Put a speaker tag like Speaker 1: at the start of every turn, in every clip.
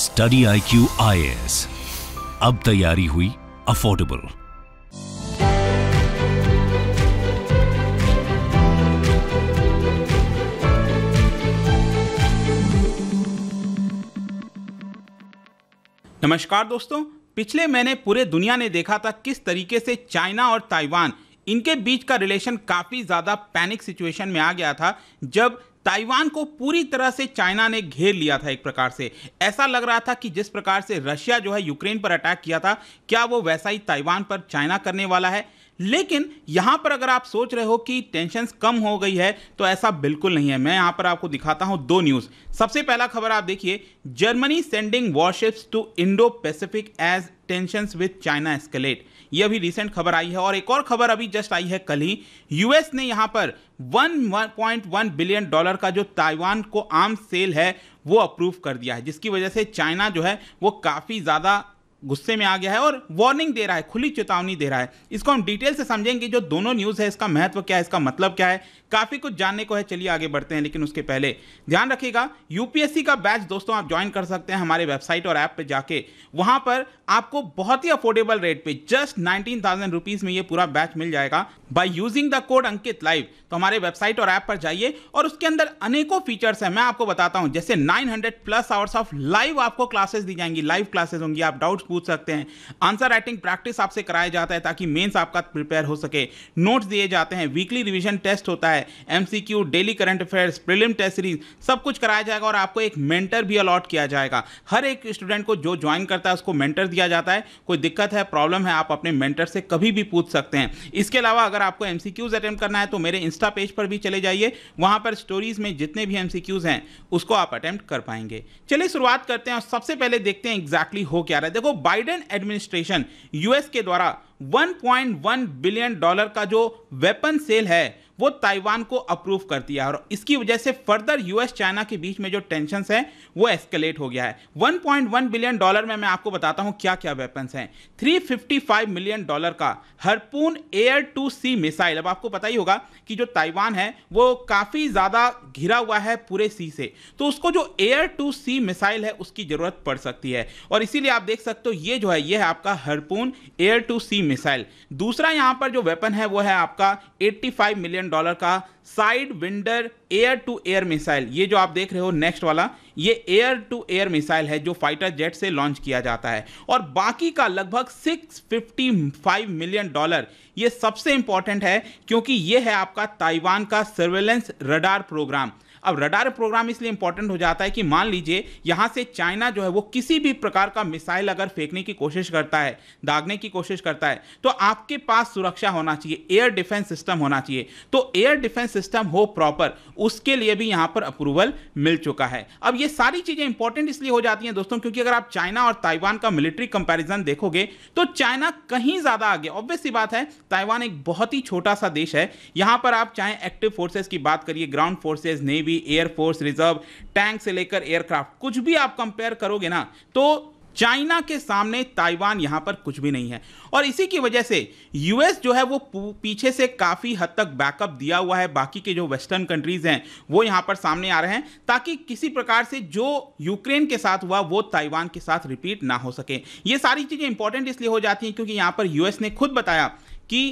Speaker 1: study I Q I S अब तैयारी हुई अफोर्डेबल नमस्कार दोस्तों पिछले महीने पूरे दुनिया ने देखा था किस तरीके से चाइना और ताइवान इनके बीच का रिलेशन काफ़ी ज़्यादा पैनिक सिचुएशन में आ गया था जब ताइवान को पूरी तरह से चाइना ने घेर लिया था एक प्रकार से ऐसा लग रहा था कि जिस प्रकार से रशिया जो है यूक्रेन पर अटैक किया था क्या वो वैसा ही ताइवान पर चाइना करने वाला है लेकिन यहां पर अगर आप सोच रहे हो कि टेंशन कम हो गई है तो ऐसा बिल्कुल नहीं है मैं यहां पर आपको दिखाता हूं दो न्यूज सबसे पहला खबर आप देखिए Germany sending warships to Indo Pacific as tension with China escalate यह भी रिसेंट खबर आई है और एक और खबर अभी जस्ट आई है कल ही यूएस ने यहां पर 1.1 बिलियन डॉलर का जो ताइवान को आम सेल है वो अप्रूव कर दिया है जिसकी वजह से चाइना जो है वो काफ़ी ज़्यादा गुस्से में आ गया है और वार्निंग दे रहा है खुली चेतावनी दे रहा है इसको हम डिटेल से समझेंगे जो दोनों न्यूज़ है इसका महत्व क्या है इसका मतलब क्या है काफ़ी कुछ जानने को है चलिए आगे बढ़ते हैं लेकिन उसके पहले ध्यान रखिएगा यूपीएससी का बैच दोस्तों आप ज्वाइन कर सकते हैं हमारे वेबसाइट और ऐप पर जाके वहां पर आपको बहुत ही अफोर्डेबल रेट पर जस्ट नाइनटीन थाउजेंड रुपीज़ में ये पूरा बैच मिल जाएगा by using the code Ankit live तो हमारे वेबसाइट और ऐप पर जाइए और उसके अंदर अनेकों फीचर्स है मैं आपको बताता हूँ जैसे nine plus hours of live आपको क्लासेस दी जाएंगी लाइव क्लासेस होंगी आप डाउट पूछ सकते हैं आंसर राइटिंग प्रैक्टिस आपसे कराया जाता है ताकि मेंस आपका प्रिपेयर हो सके नोट्स दिए जाते हैं वीकली रिविजन टेस्ट होता है MCQ daily current affairs prelim test series सब कुछ कराया जाएगा और आपको एक मेंटर भी अलॉट किया जाएगा हर एक स्टूडेंट को जो ज्वाइन करता है उसको मेंटर दिया जाता है कोई दिक्कत है प्रॉब्लम है आप अपने मेंटर से कभी भी पूछ सकते हैं इसके अलावा अगर आपको एम अटेम्प्ट करना है तो मेरे इंस्टा पेज पर भी चले जाइए वहां पर स्टोरीज में जितने भी एम हैं उसको आप अटैम्प्ट कर पाएंगे चलिए शुरुआत करते हैं और सबसे पहले देखते हैं एग्जैक्टली exactly हो क्या रहा है देखो बाइडेन एडमिनिस्ट्रेशन यूएस के द्वारा 1.1 बिलियन डॉलर का जो वेपन सेल है वो ताइवान को अप्रूव कर दिया और इसकी वजह से फर्दर यूएस चाइना के बीच में जो टेंशन है वो एस्केलेट हो गया है 1.1 बिलियन डॉलर में मैं आपको बताता हूं क्या क्या वेपन्स हैं 355 मिलियन डॉलर का Harpoon air to sea missile अब आपको पता ही होगा कि जो ताइवान है वो काफ़ी ज़्यादा घिरा हुआ है पूरे सी से तो उसको जो एयर टू सी मिसाइल है उसकी ज़रूरत पड़ सकती है और इसीलिए आप देख सकते हो ये जो है ये है आपका Harpoon air to sea missile दूसरा यहां पर जो वेपन है वो है आपका 85 मिलियन डॉलर का sidewinder air to air missile ये जो आप देख रहे हो नेक्स्ट वाला ये एयर टू एयर मिसाइल है जो फाइटर जेट से लॉन्च किया जाता है और बाकी का लगभग 655 मिलियन डॉलर ये सबसे इंपॉर्टेंट है क्योंकि ये है आपका ताइवान का सर्वेलेंस रडार प्रोग्राम अब रडार प्रोग्राम इसलिए इंपॉर्टेंट हो जाता है कि मान लीजिए यहां से चाइना जो है वो किसी भी प्रकार का मिसाइल अगर फेंकने की कोशिश करता है दागने की कोशिश करता है तो आपके पास सुरक्षा होना चाहिए एयर डिफेंस सिस्टम होना चाहिए तो एयर डिफेंस सिस्टम हो प्रॉपर उसके लिए भी यहां पर अप्रूवल मिल चुका है अब ये सारी चीज़ें इंपॉर्टेंट इसलिए हो जाती हैं दोस्तों क्योंकि अगर आप चाइना और ताइवान का मिलिट्री कंपेरिजन देखोगे तो चाइना कहीं ज़्यादा आगे ऑब्वियस बात है ताइवान एक बहुत ही छोटा सा देश है यहां पर आप चाहे एक्टिव फोर्सेज की बात करिए ground forces navy navy air force reserve tank से लेकर एयरक्राफ्ट कुछ भी आप कंपेयर करोगे ना तो चाइना के सामने ताइवान यहां पर कुछ भी नहीं है और इसी की वजह से यूएस जो है वो पीछे से काफ़ी हद तक बैकअप दिया हुआ है बाकी के जो वेस्टर्न कंट्रीज़ हैं वो यहां पर सामने आ रहे हैं ताकि किसी प्रकार से जो यूक्रेन के साथ हुआ वो ताइवान के साथ रिपीट ना हो सके ये सारी चीज़ें इंपॉर्टेंट इसलिए हो जाती हैं क्योंकि यहां पर यूएस ने खुद बताया कि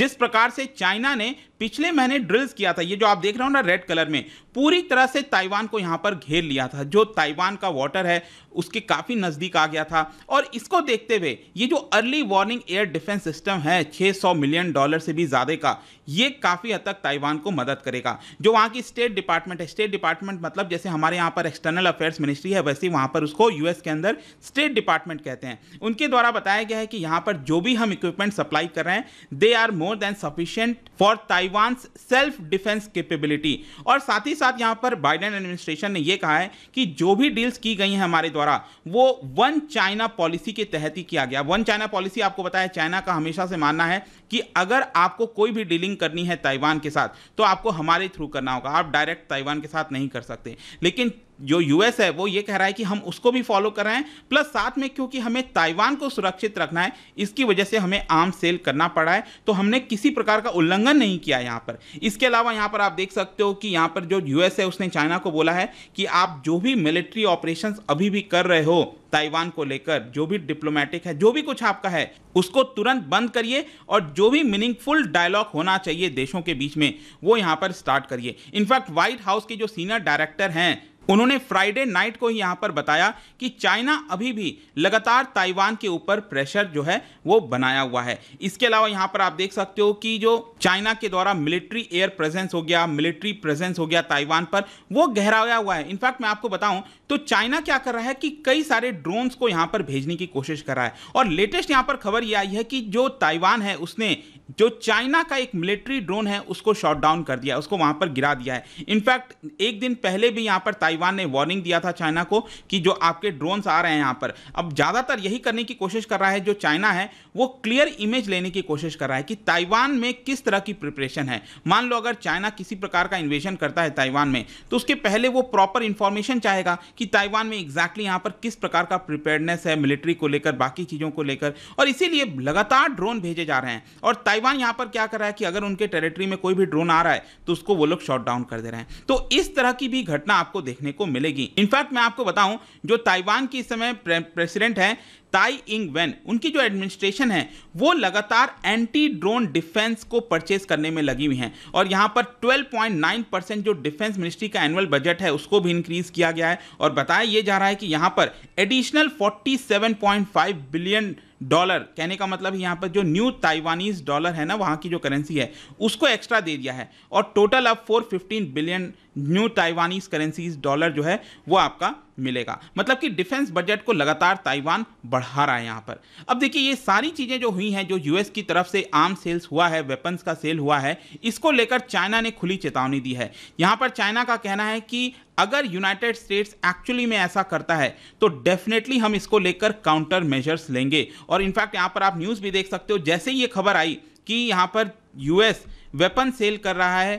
Speaker 1: जिस प्रकार से चाइना ने पिछले महीने ड्रिल्स किया था ये जो आप देख रहे हो ना रेड कलर में पूरी तरह से ताइवान को यहाँ पर घेर लिया था जो ताइवान का वाटर है उसके काफ़ी नज़दीक आ गया था और इसको देखते हुए ये जो early warning air defence system है 600 मिलियन डॉलर से भी ज़्यादा का ये काफ़ी हद तक ताइवान को मदद करेगा जो वहाँ की स्टेट डिपार्टमेंट है स्टेट डिपार्टमेंट मतलब जैसे हमारे यहाँ पर एक्सटर्नल अफेयर्स मिनिस्ट्री है वैसे वहाँ पर उसको यूएस के अंदर स्टेट डिपार्टमेंट कहते हैं उनके द्वारा बताया गया है कि यहाँ पर जो भी हम इक्विपमेंट सप्लाई कर रहे हैं they are more than sufficient for Taiwan Taiwan self defence capability और साथ ही साथ यहां पर बाइडेन एडमिनिस्ट्रेशन ने यह कहा है कि जो भी डील्स की गई हैं हमारे द्वारा वो वन चाइना पॉलिसी के तहत ही किया गया वन चाइना पॉलिसी आपको बताया चाइना का हमेशा से मानना है कि अगर आपको कोई भी डीलिंग करनी है ताइवान के साथ तो आपको हमारे थ्रू करना होगा आप डायरेक्ट ताइवान के साथ नहीं कर सकते लेकिन जो यूएस है वो ये कह रहा है कि हम उसको भी फॉलो कर रहे हैं प्लस साथ में क्योंकि हमें ताइवान को सुरक्षित रखना है इसकी वजह से हमें आम सेल करना पड़ा है तो हमने किसी प्रकार का उल्लंघन नहीं किया यहाँ पर इसके अलावा यहाँ पर आप देख सकते हो कि यहाँ पर जो यूएस है उसने चाइना को बोला है कि आप जो भी मिलिट्री ऑपरेशन अभी भी कर रहे हो ताइवान को लेकर जो भी डिप्लोमेटिक है जो भी कुछ आपका है उसको तुरंत बंद करिए और जो भी मीनिंगफुल डायलॉग होना चाहिए देशों के बीच में वो यहाँ पर स्टार्ट करिए इनफैक्ट व्हाइट हाउस के जो सीनियर डायरेक्टर हैं उन्होंने फ्राइडे नाइट को ही यहां पर बताया कि चाइना अभी भी लगातार ताइवान के ऊपर प्रेशर जो है वो बनाया हुआ है इसके अलावा यहां पर आप देख सकते हो कि जो चाइना के द्वारा मिलिट्री एयर प्रेजेंस हो गया मिलिट्री प्रेजेंस हो गया ताइवान पर वो गहराया हुआ है इनफैक्ट मैं आपको बताऊं तो चाइना क्या कर रहा है कि कई सारे ड्रोन्स को यहां पर भेजने की कोशिश कर रहा है और लेटेस्ट यहां पर खबर यह आई है कि जो ताइवान है उसने जो चाइना का एक मिलिट्री ड्रोन है उसको शॉट डाउन कर दिया उसको वहां पर गिरा दिया है इनफैक्ट एक दिन पहले भी यहां पर ताइवान ने वार्निंग दिया था चाइना को कि जो आपके ड्रोन्स आ रहे हैं यहां पर अब ज़्यादातर यही करने की कोशिश कर रहा है जो चाइना है वो क्लियर इमेज लेने की कोशिश कर रहा है कि ताइवान में किस तरह की प्रिपरेशन है मान लो अगर चाइना किसी प्रकार का इन्वेशन करता है ताइवान में तो उसके पहले वो प्रॉपर इंफॉर्मेशन चाहेगा कि ताइवान में एग्जैक्टली यहां पर किस प्रकार का प्रिपेयरनेस है मिलिट्री को लेकर बाकी चीज़ों को लेकर और इसीलिए लगातार ड्रोन भेजे जा रहे हैं और ताइवान ताइवान यहां पर क्या कर रहा है कि अगर उनके टेरिटरी में कोई भी ड्रोन आ रहा है तो उसको वो लोग शॉट डाउन कर दे रहे हैं तो इस तरह की भी घटना आपको देखने को मिलेगी इनफैक्ट मैं आपको बताऊं जो ताइवान की इस समय प्रेसिडेंट है ताई इंग वेन उनकी जो एडमिनिस्ट्रेशन है वो लगातार एंटी ड्रोन डिफेंस को परचेस करने में लगी हुई हैं और यहाँ पर 12.9 परसेंट जो डिफेंस मिनिस्ट्री का एनुअल बजट है उसको भी इंक्रीज किया गया है और बताया ये जा रहा है कि यहाँ पर एडिशनल 47.5 बिलियन डॉलर कहने का मतलब यहाँ पर जो न्यू ताइवानीज डॉलर है ना वहाँ की जो करेंसी है उसको एक्स्ट्रा दे दिया है और टोटल अब four fifteen billion new Taiwanese currencies dollar जो है वो आपका मिलेगा मतलब कि डिफेंस बजट को लगातार ताइवान बढ़ा रहा है यहाँ पर अब देखिए ये सारी चीज़ें जो हुई हैं जो यूएस की तरफ से आम सेल्स हुआ है वेपन्स का सेल हुआ है इसको लेकर चाइना ने खुली चेतावनी दी है यहाँ पर चाइना का कहना है कि अगर यूनाइटेड स्टेट्स एक्चुअली में ऐसा करता है तो डेफिनेटली हम इसको लेकर काउंटर मेजर्स लेंगे और इनफैक्ट यहाँ पर आप न्यूज़ भी देख सकते हो जैसे ही ये खबर आई कि यहाँ पर यूएस वेपन सेल कर रहा है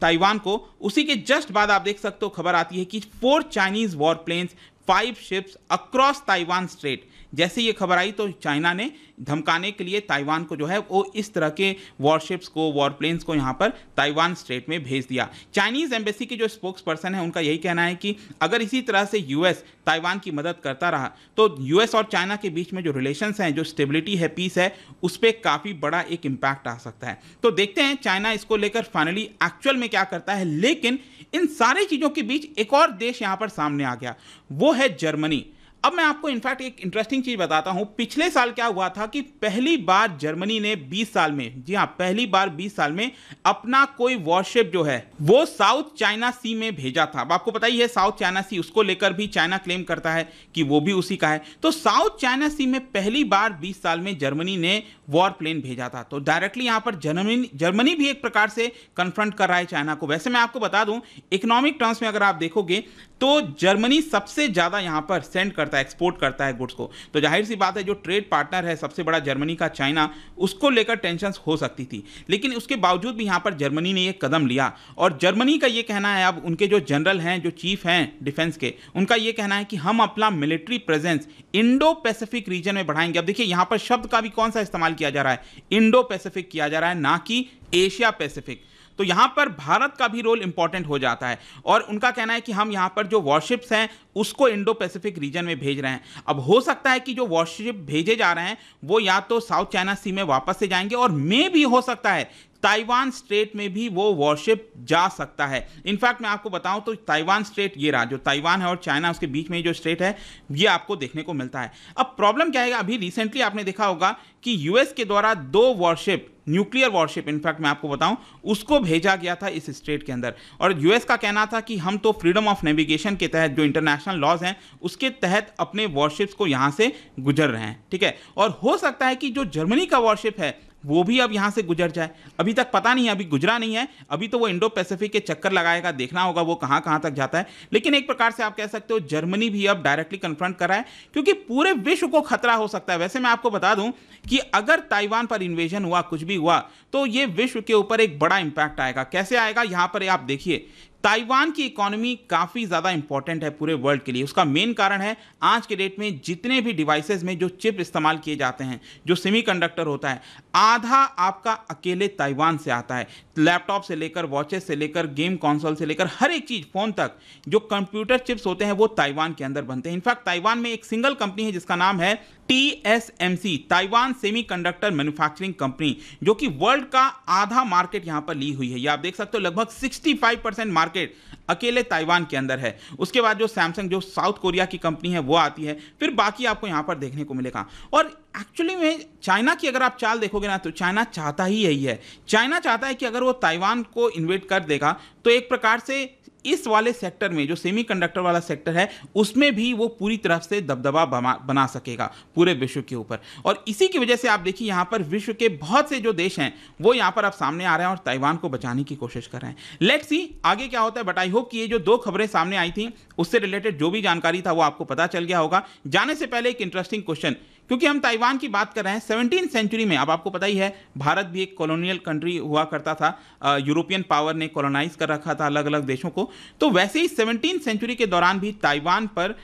Speaker 1: ताइवान को उसी के जस्ट बाद आप देख सकते हो खबर आती है कि four Chinese war planes five ships across Taiwan strait जैसे ये खबर आई तो चाइना ने धमकाने के लिए ताइवान को जो है वो इस तरह के वॉरशिप्स को वॉरप्लेन्स को यहाँ पर ताइवान स्टेट में भेज दिया चाइनीज़ एम्बेसी के जो स्पोक्स पर्सन है उनका यही कहना है कि अगर इसी तरह से यूएस ताइवान की मदद करता रहा तो यूएस और चाइना के बीच में जो रिलेशंस हैं जो स्टेबिलिटी है पीस है उस पर काफ़ी बड़ा एक इम्पैक्ट आ सकता है तो देखते हैं चाइना इसको लेकर फाइनली एक्चुअल में क्या करता है लेकिन इन सारी चीज़ों के बीच एक और देश यहाँ पर सामने आ गया वो है जर्मनी अब मैं आपको इनफैक्ट एक इंटरेस्टिंग चीज़ बताता हूं पिछले साल क्या हुआ था कि पहली बार जर्मनी ने 20 साल में जी हाँ पहली बार 20 साल में अपना कोई वॉरशिप जो है वो साउथ चाइना सी में भेजा था अब आपको पता ही है साउथ चाइना सी उसको लेकर भी चाइना क्लेम करता है कि वो भी उसी का है तो साउथ चाइना सी में पहली बार बीस साल में जर्मनी ने वॉर प्लेन भेजा था तो डायरेक्टली यहां पर जर्मनी जर्मनी भी एक प्रकार से कन्फ्रंट कर रहा है चाइना को वैसे मैं आपको बता दूं इकोनॉमिक टर्म्स में अगर आप देखोगे तो जर्मनी सबसे ज़्यादा यहां पर सेंड करता करता है एक्सपोर्ट करता है गुड्स को तो जाहिर सी बात है जो ट्रेड पार्टनर है सबसे बड़ा जर्मनी का चाइना उसको लेकर टेंशन हो सकती थी लेकिन उसके बावजूद भी यहाँ पर जर्मनी ने ये कदम लिया और जर्मनी का ये कहना है अब उनके जो जनरल हैं जो चीफ हैं डिफेंस के उनका ये कहना है कि हम अपना military presence Indo Pacific region में बढ़ाएंगे अब देखिए यहाँ पर शब्द का भी कौन सा इस्तेमाल किया जा रहा है इंडो पैसिफिक किया जा रहा है ना कि एशिया पैसिफिक तो यहाँ पर भारत का भी रोल इंपॉर्टेंट हो जाता है और उनका कहना है कि हम यहाँ पर जो वॉरशिप्स हैं उसको इंडो पैसिफिक रीजन में भेज रहे हैं अब हो सकता है कि जो वॉरशिप भेजे जा रहे हैं वो या तो साउथ चाइना सी में वापस से जाएंगे और मे भी हो सकता है ताइवान स्ट्रेट में भी वो वॉरशिप जा सकता है इनफैक्ट मैं आपको बताऊं तो ताइवान स्ट्रेट ये रहा जो ताइवान है और चाइना उसके बीच में जो स्ट्रेट है ये आपको देखने को मिलता है अब प्रॉब्लम क्या है अभी रिसेंटली आपने देखा होगा कि यूएस के द्वारा दो वॉरशिप न्यूक्लियर वॉरशिप इनफैक्ट मैं आपको बताऊं उसको भेजा गया था इस स्टेट के अंदर और यूएस का कहना था कि हम तो फ्रीडम ऑफ नेविगेशन के तहत जो इंटरनेशनल लॉज हैं उसके तहत अपने वॉरशिप्स को यहाँ से गुजर रहे हैं ठीक है और हो सकता है कि जो जर्मनी का वॉरशिप है वो भी अब यहाँ से गुजर जाए अभी तक पता नहीं है अभी गुजरा नहीं है अभी तो वो इंडो पैसिफिक के चक्कर लगाएगा देखना होगा वो कहाँ कहाँ तक जाता है लेकिन एक प्रकार से आप कह सकते हो जर्मनी भी अब डायरेक्टली कन्फ्रंट कर रहा है क्योंकि पूरे विश्व को खतरा हो सकता है वैसे मैं आपको बता दूं कि अगर ताइवान पर इन्वेजन हुआ कुछ भी हुआ तो ये विश्व के ऊपर एक बड़ा इंपैक्ट आएगा कैसे आएगा यहाँ पर आप देखिए ताइवान की इकोनॉमी काफ़ी ज़्यादा इंपॉर्टेंट है पूरे वर्ल्ड के लिए उसका मेन कारण है आज के डेट में जितने भी डिवाइसेस में जो चिप इस्तेमाल किए जाते हैं जो सेमीकंडक्टर होता है आधा आपका अकेले ताइवान से आता है लैपटॉप से लेकर वॉचेस से लेकर गेम कंसोल से लेकर हर एक चीज़ फ़ोन तक जो कंप्यूटर चिप्स होते हैं वो ताइवान के अंदर बनते हैं इनफैक्ट ताइवान में एक सिंगल कंपनी है जिसका नाम है TSMC Taiwan semiconductor manufacturing company जो कि वर्ल्ड का आधा मार्केट यहां पर ली हुई है आप देख सकते हो लगभग 65 परसेंट मार्केट अकेले ताइवान के अंदर है उसके बाद जो सैमसंग जो साउथ कोरिया की कंपनी है वो आती है फिर बाकी आपको यहां पर देखने को मिलेगा और एक्चुअली में चाइना की अगर आप चाल देखोगे ना तो चाइना चाहता ही यही है चाइना चाहता है कि अगर वो ताइवान को इन्वेट कर देगा तो एक प्रकार से इस वाले सेक्टर में जो सेमीकंडक्टर वाला सेक्टर है उसमें भी वो पूरी तरफ से दबदबा बना सकेगा पूरे विश्व के ऊपर और इसी की वजह से आप देखिए यहां पर विश्व के बहुत से जो देश हैं वो यहां पर आप सामने आ रहे हैं और ताइवान को बचाने की कोशिश कर रहे हैं लेट सी आगे क्या होता है बट आई होप कि ये जो दो खबरें सामने आई थी उससे रिलेटेड जो भी जानकारी था वो आपको पता चल गया होगा जाने से पहले एक इंटरेस्टिंग क्वेश्चन क्योंकि हम ताइवान की बात कर रहे हैं सेवनटीन सेंचुरी में अब आपको पता ही है भारत भी एक कॉलोनियल कंट्री हुआ करता था यूरोपियन पावर ने कॉलोनाइज कर रखा था अलग अलग देशों को तो वैसे ही सेवनटीन सेंचुरी के दौरान भी ताइवान पर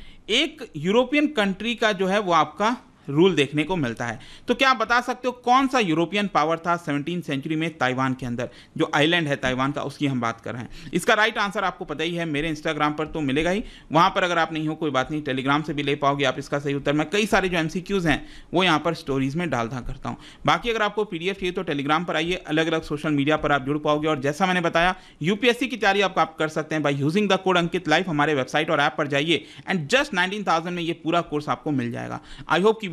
Speaker 1: एक यूरोपियन कंट्री का जो है वो आपका रूल देखने को मिलता है तो क्या आप बता सकते हो कौन सा यूरोपियन पावर था सेवनटीन सेंचुरी में ताइवान के अंदर जो आइलैंड है ताइवान का उसकी हम बात कर रहे हैं इसका राइट आंसर आपको पता ही है मेरे इंस्टाग्राम पर तो मिलेगा ही वहां पर अगर आप नहीं हो कोई बात नहीं टेलीग्राम से भी ले पाओगे आप इसका सही उत्तर मैं कई सारे जो एम हैं वो यहाँ पर स्टोरीज में डालता करता हूँ बाकी अगर आपको पी चाहिए तो टेलीग्राम पर आइए अलग अलग सोशल मीडिया पर आप जुड़ पाओगे और जैसा मैंने बताया यूपीएससी की तैयारी आप, कर सकते हैं by using the code Ankit life हमारे वेबसाइट और ऐप पर जाइए एंड जस्ट नाइनटीन में ये पूरा कोर्स आपको मिल जाएगा आई होप की